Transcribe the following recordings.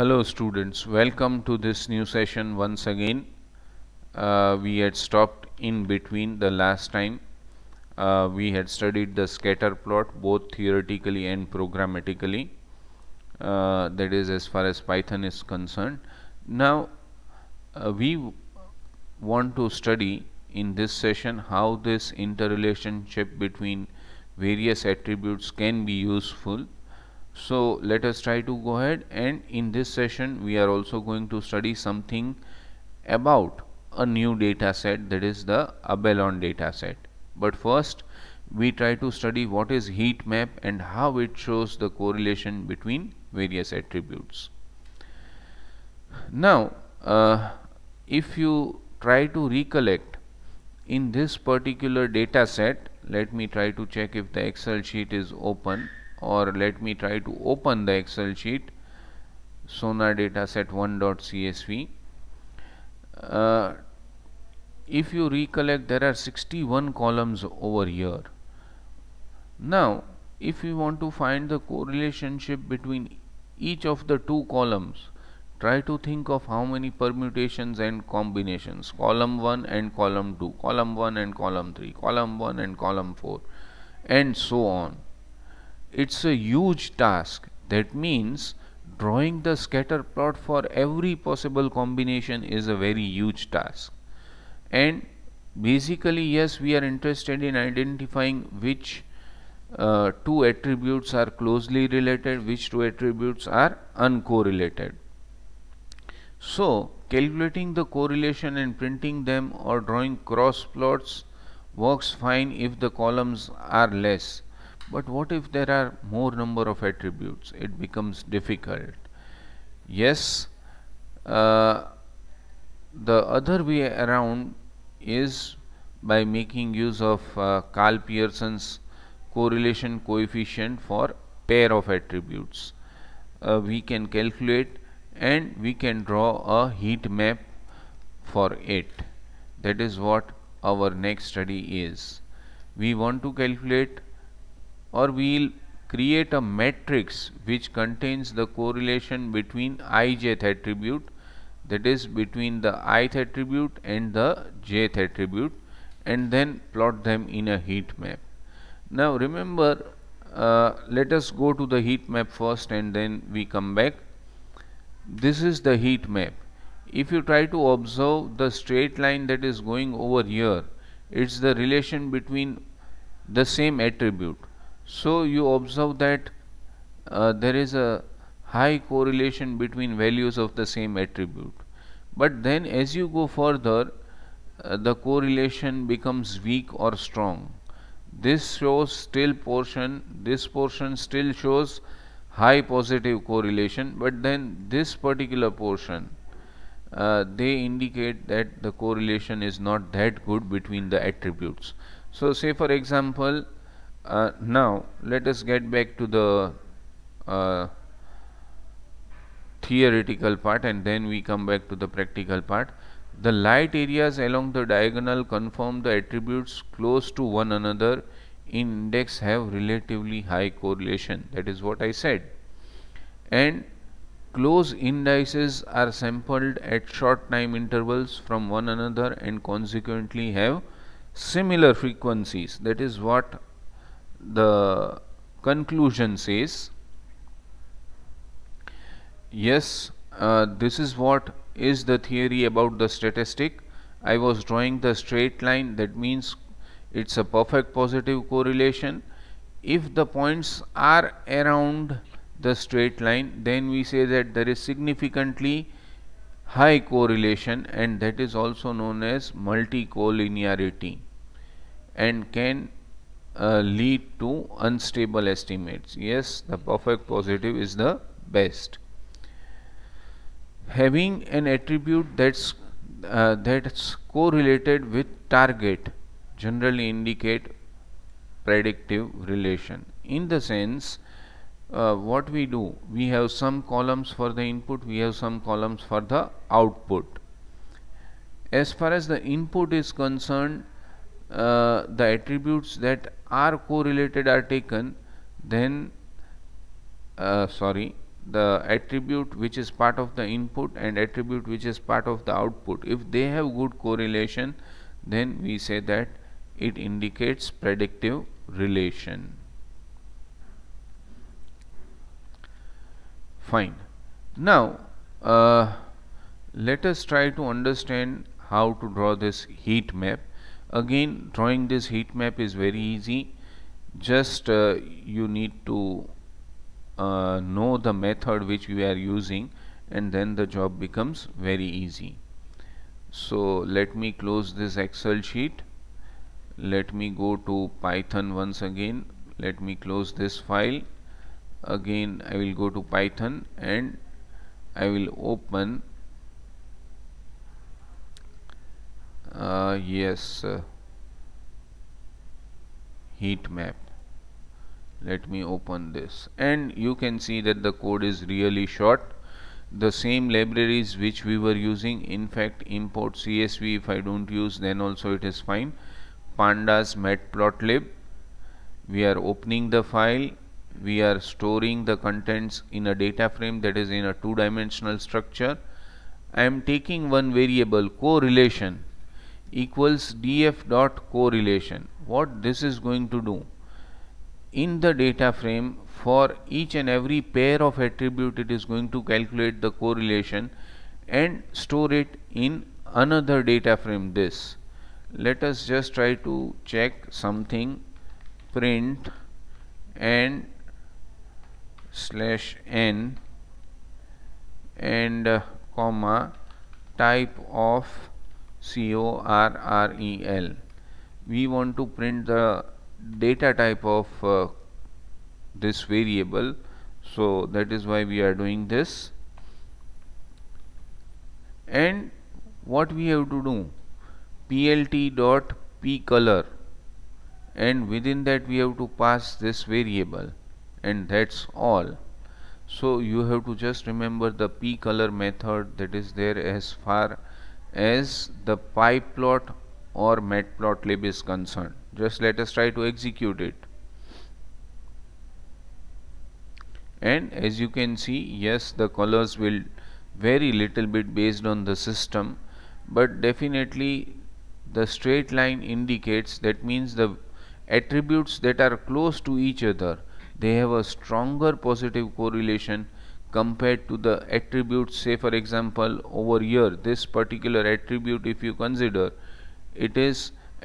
Hello students, welcome to this new session once again. Uh, we had stopped in between the last time. Uh, we had studied the scatter plot both theoretically and programmatically. Uh, that is as far as Python is concerned. Now uh, we want to study in this session how this interrelationship between various attributes can be useful so let us try to go ahead and in this session we are also going to study something about a new data set that is the abelon data set but first we try to study what is heat map and how it shows the correlation between various attributes now uh, if you try to recollect in this particular data set let me try to check if the excel sheet is open or let me try to open the excel sheet sonar dataset 1.csv uh, if you recollect there are 61 columns over here now if we want to find the correlation between each of the two columns try to think of how many permutations and combinations column 1 and column 2 column 1 and column 3 column 1 and column 4 and so on it's a huge task that means drawing the scatter plot for every possible combination is a very huge task and basically yes we are interested in identifying which uh, two attributes are closely related which two attributes are uncorrelated so calculating the correlation and printing them or drawing cross plots works fine if the columns are less but what if there are more number of attributes? It becomes difficult. Yes, uh, the other way around is by making use of uh, Carl Pearson's correlation coefficient for pair of attributes. Uh, we can calculate and we can draw a heat map for it. That is what our next study is. We want to calculate or we'll create a matrix which contains the correlation between ijth attribute that is between the ith attribute and the jth attribute and then plot them in a heat map. Now remember uh, let us go to the heat map first and then we come back. This is the heat map. If you try to observe the straight line that is going over here, it's the relation between the same attribute so you observe that uh, there is a high correlation between values of the same attribute. But then as you go further, uh, the correlation becomes weak or strong. This shows still portion, this portion still shows high positive correlation, but then this particular portion, uh, they indicate that the correlation is not that good between the attributes. So say for example, uh, now let us get back to the uh, theoretical part and then we come back to the practical part the light areas along the diagonal confirm the attributes close to one another in index have relatively high correlation that is what I said and close indices are sampled at short time intervals from one another and consequently have similar frequencies that is what the conclusion says yes uh, this is what is the theory about the statistic I was drawing the straight line that means it's a perfect positive correlation if the points are around the straight line then we say that there is significantly high correlation and that is also known as multicollinearity and can uh, lead to unstable estimates. Yes, the perfect positive is the best. Having an attribute that's uh, that's correlated with target generally indicate predictive relation. In the sense, uh, what we do, we have some columns for the input, we have some columns for the output. As far as the input is concerned, uh, the attributes that are correlated are taken then uh, sorry the attribute which is part of the input and attribute which is part of the output if they have good correlation then we say that it indicates predictive relation fine now uh, let us try to understand how to draw this heat map again drawing this heat map is very easy just uh, you need to uh, know the method which we are using and then the job becomes very easy so let me close this excel sheet let me go to python once again let me close this file again I will go to python and I will open uh, yes uh, heat map let me open this and you can see that the code is really short the same libraries which we were using in fact import csv if I don't use then also it is fine pandas matplotlib we are opening the file we are storing the contents in a data frame that is in a two dimensional structure I am taking one variable correlation equals df dot correlation what this is going to do in the data frame for each and every pair of attribute it is going to calculate the correlation and store it in another data frame this let us just try to check something print and slash n and uh, comma type of C O R R E L. We want to print the data type of uh, this variable so that is why we are doing this and what we have to do plt dot p color and within that we have to pass this variable and that's all so you have to just remember the p color method that is there as far as the pie plot or matplotlib is concerned. Just let us try to execute it. And as you can see, yes, the colors will vary little bit based on the system, but definitely the straight line indicates that means the attributes that are close to each other they have a stronger positive correlation compared to the attributes say for example over here this particular attribute if you consider it is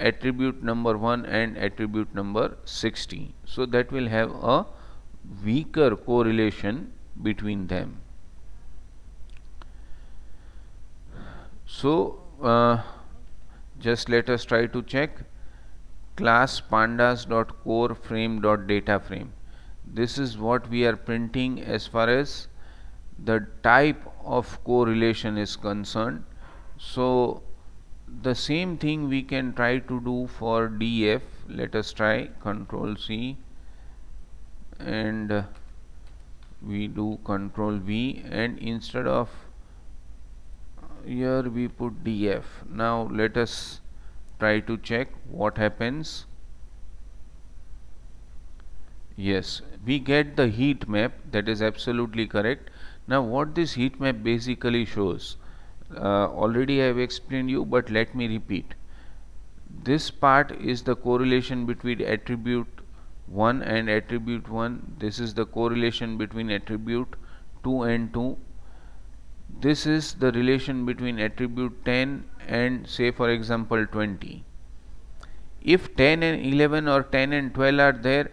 attribute number 1 and attribute number 60 so that will have a weaker correlation between them so uh, just let us try to check class pandas.core frame.data frame this is what we are printing as far as the type of correlation is concerned so the same thing we can try to do for DF let us try control C and we do control V and instead of here we put DF now let us try to check what happens yes we get the heat map that is absolutely correct now what this heat map basically shows, uh, already I have explained you but let me repeat. This part is the correlation between attribute 1 and attribute 1. This is the correlation between attribute 2 and 2. This is the relation between attribute 10 and say for example 20. If 10 and 11 or 10 and 12 are there,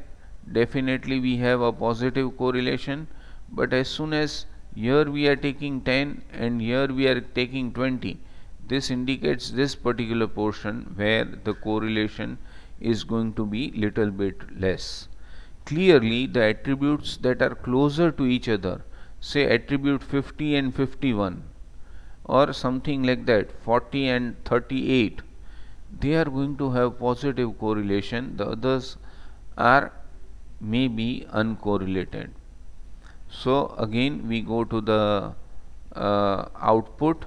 definitely we have a positive correlation but as soon as here we are taking 10 and here we are taking 20 this indicates this particular portion where the correlation is going to be little bit less clearly the attributes that are closer to each other say attribute 50 and 51 or something like that 40 and 38 they are going to have positive correlation the others are may be uncorrelated so again we go to the uh, output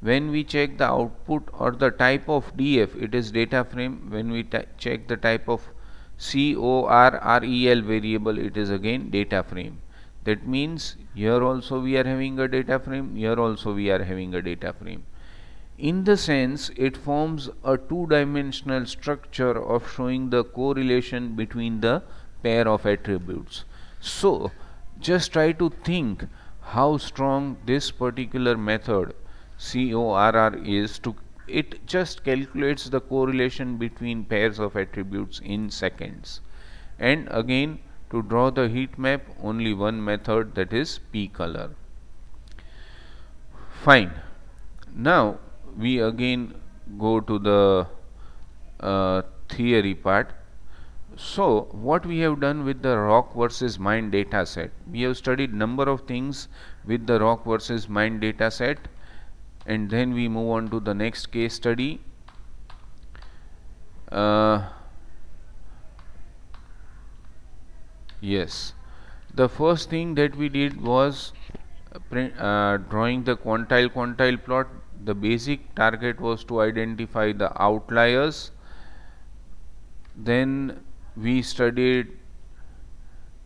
when we check the output or the type of df it is data frame when we check the type of correl variable it is again data frame that means here also we are having a data frame here also we are having a data frame in the sense it forms a two dimensional structure of showing the correlation between the pair of attributes so just try to think how strong this particular method CORR is to it just calculates the correlation between pairs of attributes in seconds and again to draw the heat map only one method that is p color fine now we again go to the uh, theory part so what we have done with the rock versus mind data set we have studied number of things with the rock versus mind data set and then we move on to the next case study uh, yes the first thing that we did was uh, uh drawing the quantile quantile plot the basic target was to identify the outliers then we studied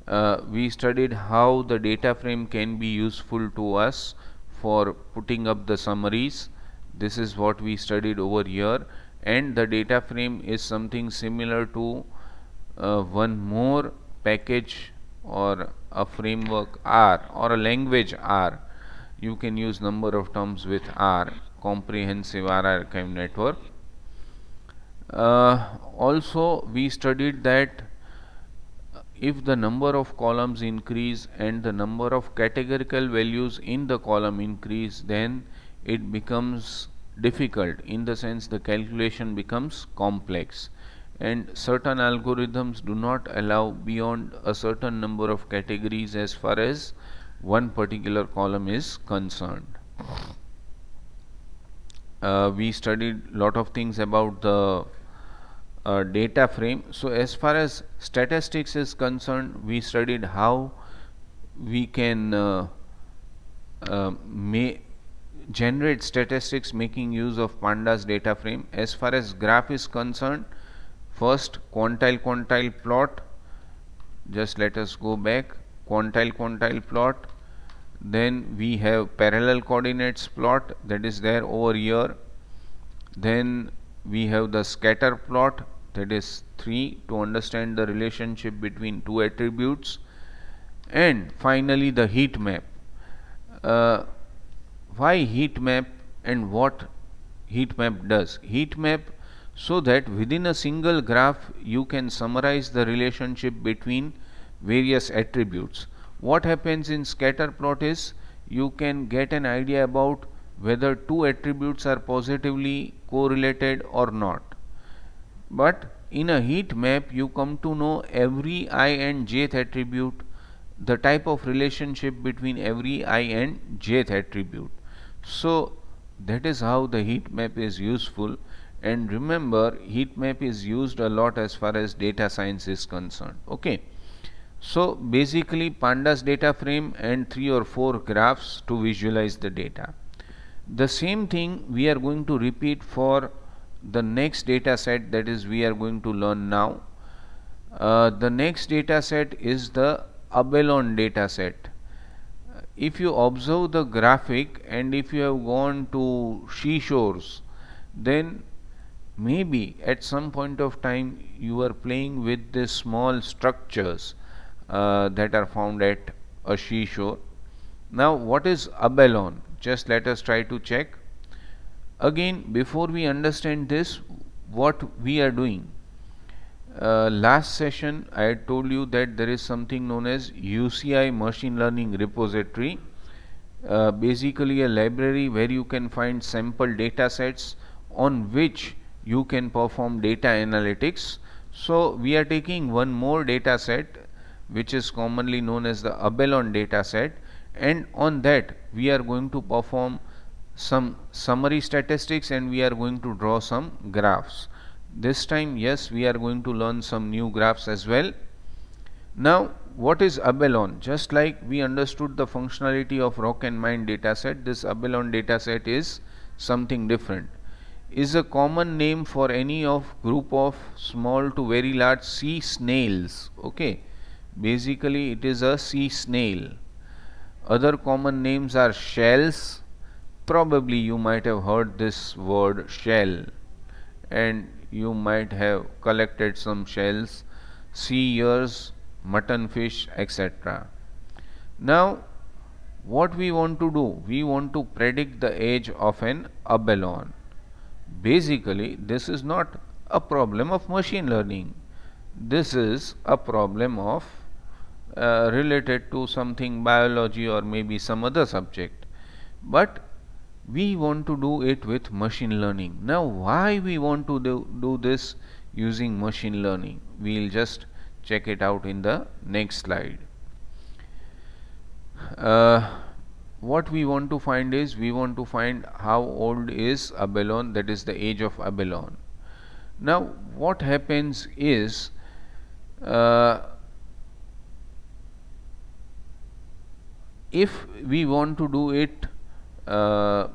uh, we studied how the data frame can be useful to us for putting up the summaries this is what we studied over here and the data frame is something similar to uh, one more package or a framework R or a language R you can use number of terms with R comprehensive R archive network uh, also we studied that if the number of columns increase and the number of categorical values in the column increase then it becomes difficult in the sense the calculation becomes complex and certain algorithms do not allow beyond a certain number of categories as far as one particular column is concerned. Uh, we studied lot of things about the uh, data frame. So, as far as statistics is concerned, we studied how we can uh, uh, generate statistics making use of pandas data frame. As far as graph is concerned, first quantile quantile plot, just let us go back, quantile quantile plot, then we have parallel coordinates plot that is there over here, then we have the scatter plot that is 3 to understand the relationship between two attributes and finally the heat map uh, why heat map and what heat map does heat map so that within a single graph you can summarize the relationship between various attributes what happens in scatter plot is you can get an idea about whether two attributes are positively correlated or not but in a heat map, you come to know every i and jth attribute, the type of relationship between every i and jth attribute. So, that is how the heat map is useful. And remember, heat map is used a lot as far as data science is concerned. Okay. So, basically, pandas data frame and three or four graphs to visualize the data. The same thing we are going to repeat for the next data set that is we are going to learn now uh, the next data set is the Abalone data set if you observe the graphic and if you have gone to seashores then maybe at some point of time you are playing with the small structures uh, that are found at a seashore now what is Abalone? just let us try to check again before we understand this what we are doing uh, last session I had told you that there is something known as UCI machine learning repository uh, basically a library where you can find sample data sets on which you can perform data analytics so we are taking one more data set which is commonly known as the Abalone data set and on that we are going to perform some summary statistics and we are going to draw some graphs this time yes we are going to learn some new graphs as well now what is abelon just like we understood the functionality of rock and mine dataset this abelon dataset is something different is a common name for any of group of small to very large sea snails okay basically it is a sea snail other common names are shells probably you might have heard this word shell and you might have collected some shells, sea ears, mutton fish, etc. Now, what we want to do? We want to predict the age of an abalone. Basically, this is not a problem of machine learning. This is a problem of uh, related to something biology or maybe some other subject. But we want to do it with machine learning now why we want to do, do this using machine learning we'll just check it out in the next slide uh, what we want to find is we want to find how old is Abelon that is the age of Abelon now what happens is uh, if we want to do it uh,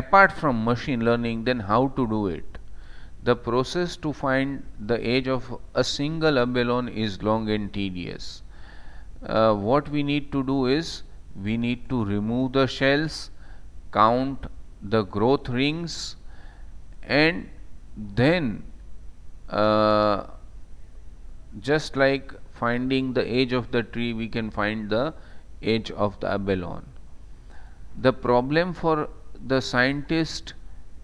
apart from machine learning then how to do it the process to find the age of a single abalone is long and tedious uh, what we need to do is we need to remove the shells count the growth rings and then uh, just like finding the age of the tree we can find the age of the abalone the problem for the scientist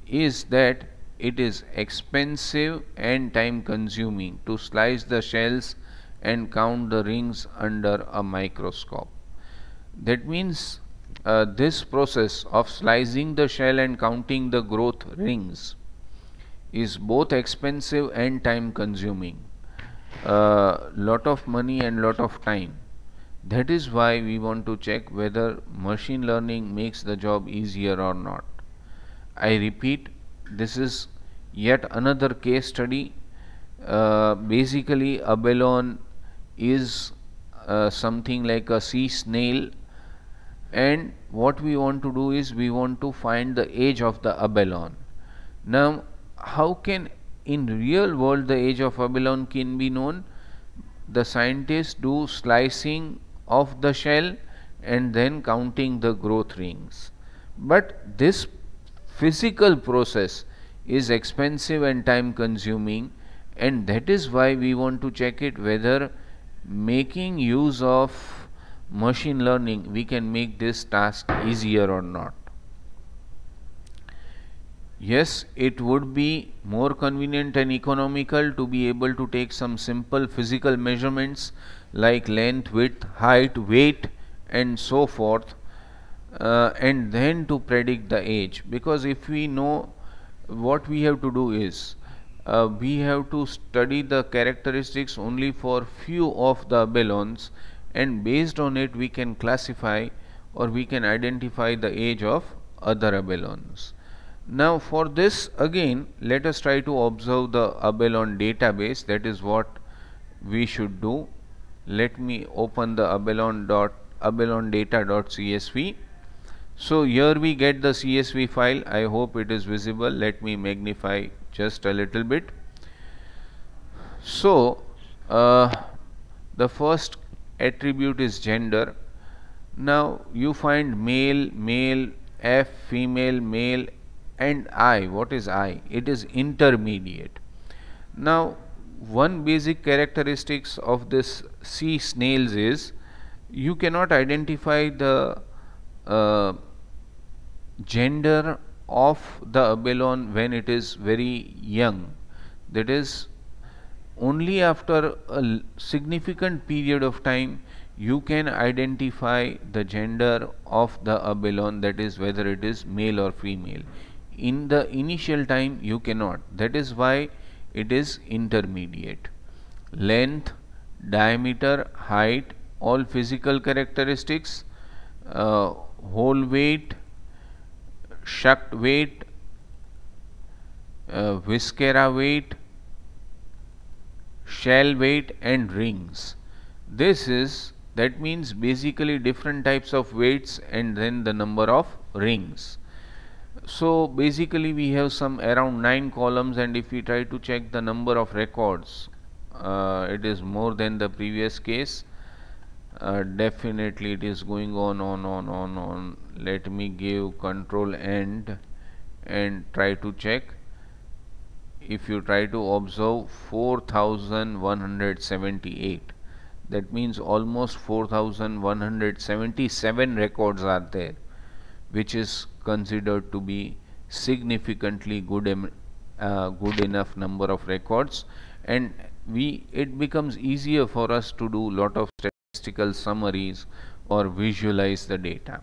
is that it is expensive and time consuming to slice the shells and count the rings under a microscope. That means uh, this process of slicing the shell and counting the growth rings is both expensive and time consuming. Uh, lot of money and lot of time that is why we want to check whether machine learning makes the job easier or not. I repeat, this is yet another case study. Uh, basically, abalone is uh, something like a sea snail and what we want to do is we want to find the age of the abalone. Now, how can in real world the age of abalone can be known? The scientists do slicing of the shell and then counting the growth rings. But this physical process is expensive and time consuming and that is why we want to check it whether making use of machine learning we can make this task easier or not. Yes, it would be more convenient and economical to be able to take some simple physical measurements like length, width, height, weight and so forth uh, and then to predict the age because if we know what we have to do is uh, we have to study the characteristics only for few of the abelons and based on it we can classify or we can identify the age of other abelons. Now for this again let us try to observe the abelon database that is what we should do let me open the abelone dot abelone data dot csv so here we get the csv file i hope it is visible let me magnify just a little bit so uh, the first attribute is gender now you find male male f female male and i what is i it is intermediate now one basic characteristics of this sea snails is you cannot identify the uh, gender of the abelone when it is very young that is only after a significant period of time you can identify the gender of the abelone that is whether it is male or female in the initial time you cannot that is why it is intermediate length diameter, height, all physical characteristics, uh, whole weight, shucked weight, uh, viscera weight, shell weight and rings. This is that means basically different types of weights and then the number of rings. So basically we have some around 9 columns and if we try to check the number of records uh, it is more than the previous case uh, definitely it is going on on on on on let me give control and and try to check if you try to observe 4178 that means almost 4177 records are there which is considered to be significantly good uh, good enough number of records and we it becomes easier for us to do lot of statistical summaries or visualize the data.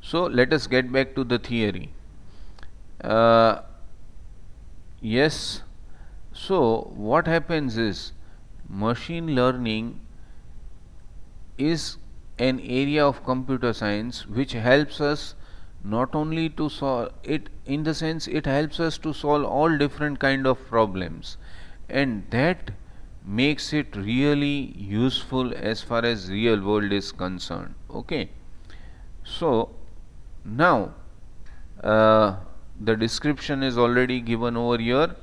So let us get back to the theory. Uh, yes, so what happens is machine learning is an area of computer science which helps us not only to solve it in the sense it helps us to solve all different kind of problems and that makes it really useful as far as real world is concerned okay so now uh, the description is already given over here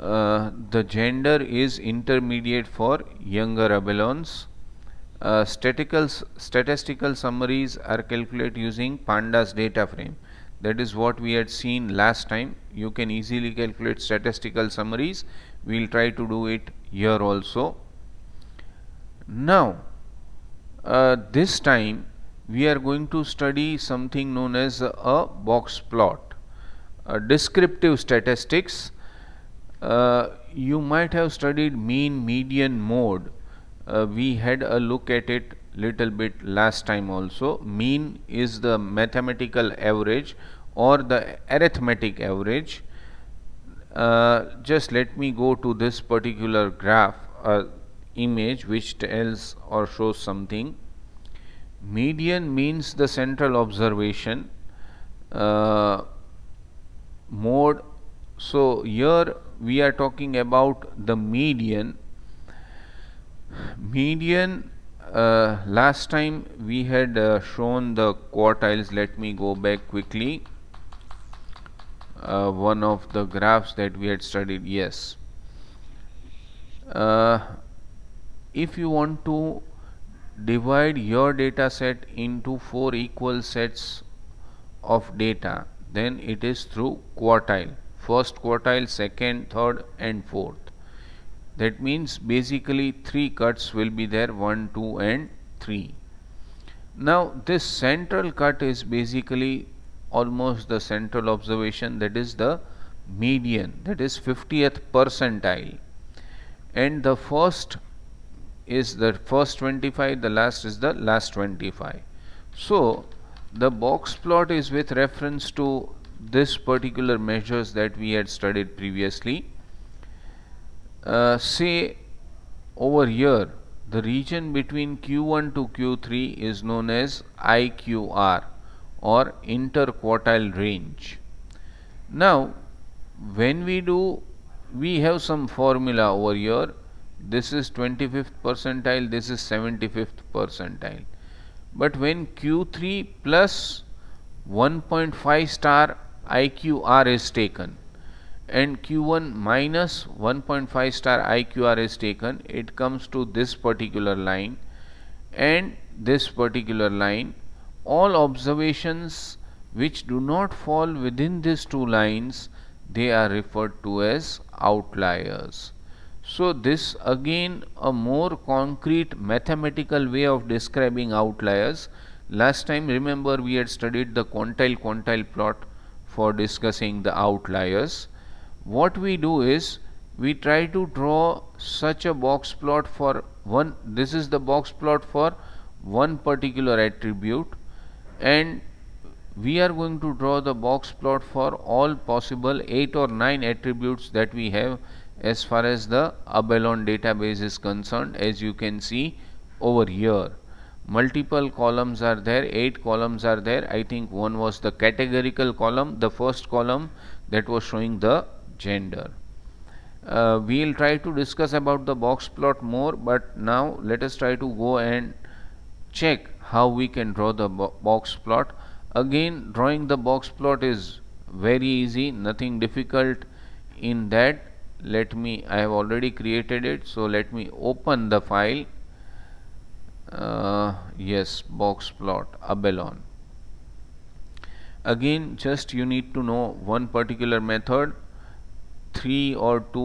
uh, the gender is intermediate for younger abelons uh, statistical, statistical summaries are calculated using pandas data frame that is what we had seen last time you can easily calculate statistical summaries we will try to do it here also now uh, this time we are going to study something known as a box plot a descriptive statistics uh, you might have studied mean median mode uh, we had a look at it little bit last time also mean is the mathematical average or the arithmetic average uh, just let me go to this particular graph uh, image which tells or shows something median means the central observation uh, mode so here we are talking about the median median uh, last time we had uh, shown the quartiles let me go back quickly uh, one of the graphs that we had studied yes uh, if you want to divide your data set into four equal sets of data then it is through quartile first quartile second third and fourth that means basically three cuts will be there 1 2 and 3 now this central cut is basically almost the central observation that is the median that is 50th percentile and the first is the first 25 the last is the last 25 so the box plot is with reference to this particular measures that we had studied previously uh, say over here the region between Q1 to Q3 is known as IQR or interquartile range. Now when we do we have some formula over here this is 25th percentile this is 75th percentile but when Q3 plus 1.5 star IQR is taken and q1 minus 1.5 star iqr is taken it comes to this particular line and this particular line all observations which do not fall within these two lines they are referred to as outliers so this again a more concrete mathematical way of describing outliers last time remember we had studied the quantile quantile plot for discussing the outliers what we do is we try to draw such a box plot for one this is the box plot for one particular attribute and we are going to draw the box plot for all possible 8 or 9 attributes that we have as far as the Abelone database is concerned as you can see over here multiple columns are there 8 columns are there I think one was the categorical column the first column that was showing the gender. Uh, we'll try to discuss about the box plot more but now let us try to go and check how we can draw the bo box plot again drawing the box plot is very easy nothing difficult in that let me I have already created it so let me open the file uh, yes box plot Abalon. again just you need to know one particular method three or two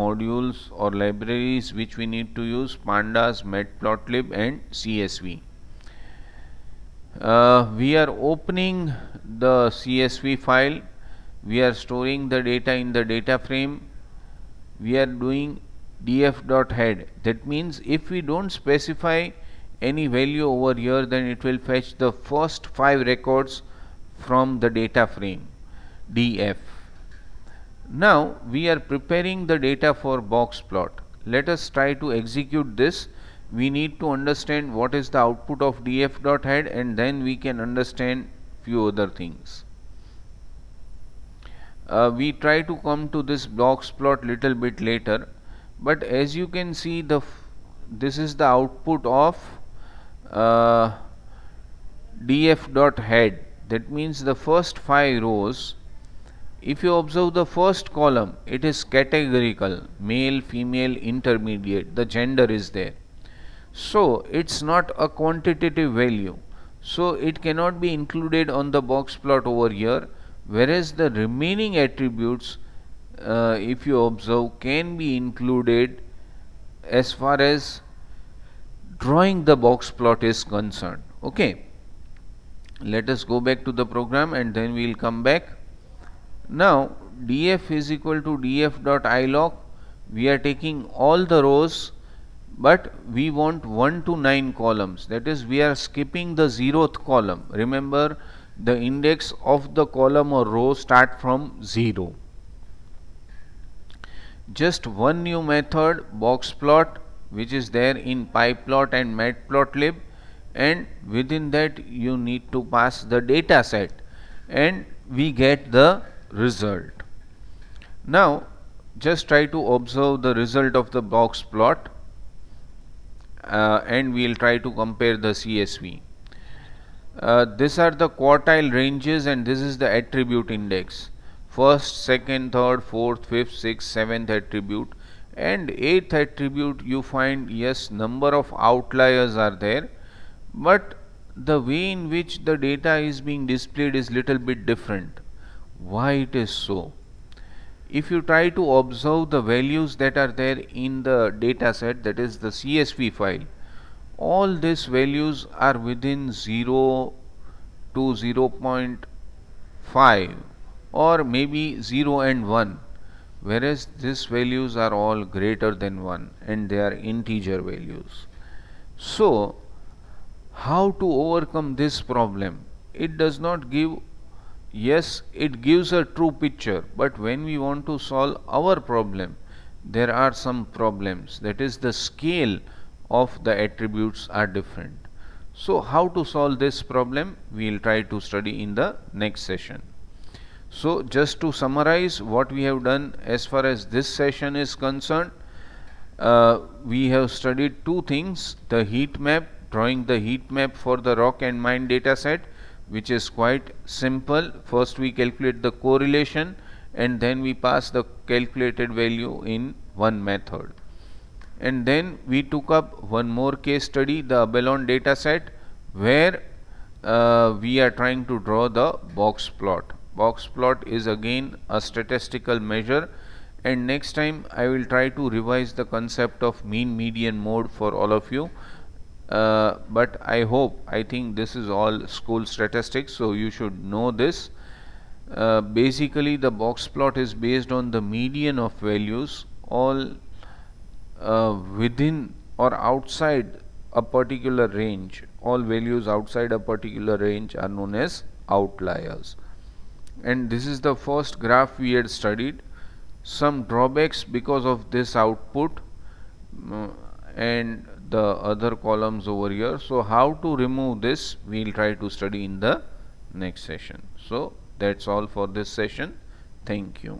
modules or libraries which we need to use pandas matplotlib and csv uh, we are opening the csv file we are storing the data in the data frame we are doing df.head that means if we don't specify any value over here then it will fetch the first five records from the data frame df now we are preparing the data for box plot. Let us try to execute this. We need to understand what is the output of df dot head and then we can understand few other things. Uh, we try to come to this box plot little bit later but as you can see the this is the output of uh, df dot head that means the first five rows if you observe the first column, it is categorical male, female, intermediate, the gender is there. So it's not a quantitative value. So it cannot be included on the box plot over here, whereas the remaining attributes, uh, if you observe, can be included as far as drawing the box plot is concerned. Okay, let us go back to the program and then we will come back. Now, df is equal to df dot log. We are taking all the rows, but we want 1 to 9 columns. That is, we are skipping the zeroth column. Remember, the index of the column or row start from 0. Just one new method, box plot, which is there in pyplot and matplotlib and within that you need to pass the data set and we get the result. Now just try to observe the result of the box plot uh, and we'll try to compare the CSV. Uh, these are the quartile ranges and this is the attribute index first second third fourth fifth sixth seventh attribute and eighth attribute you find yes number of outliers are there but the way in which the data is being displayed is little bit different why it is so if you try to observe the values that are there in the data set that is the CSV file all these values are within 0 to 0 0.5 or maybe 0 and 1 whereas these values are all greater than 1 and they are integer values so how to overcome this problem it does not give yes it gives a true picture but when we want to solve our problem there are some problems that is the scale of the attributes are different so how to solve this problem we will try to study in the next session so just to summarize what we have done as far as this session is concerned uh, we have studied two things the heat map drawing the heat map for the rock and mine dataset which is quite simple. First we calculate the correlation and then we pass the calculated value in one method. And then we took up one more case study, the Abelon dataset, where uh, we are trying to draw the box plot. Box plot is again a statistical measure and next time I will try to revise the concept of mean median mode for all of you. Uh, but I hope I think this is all school statistics so you should know this uh, basically the box plot is based on the median of values all uh, within or outside a particular range all values outside a particular range are known as outliers and this is the first graph we had studied some drawbacks because of this output uh, and the other columns over here so how to remove this we'll try to study in the next session so that's all for this session thank you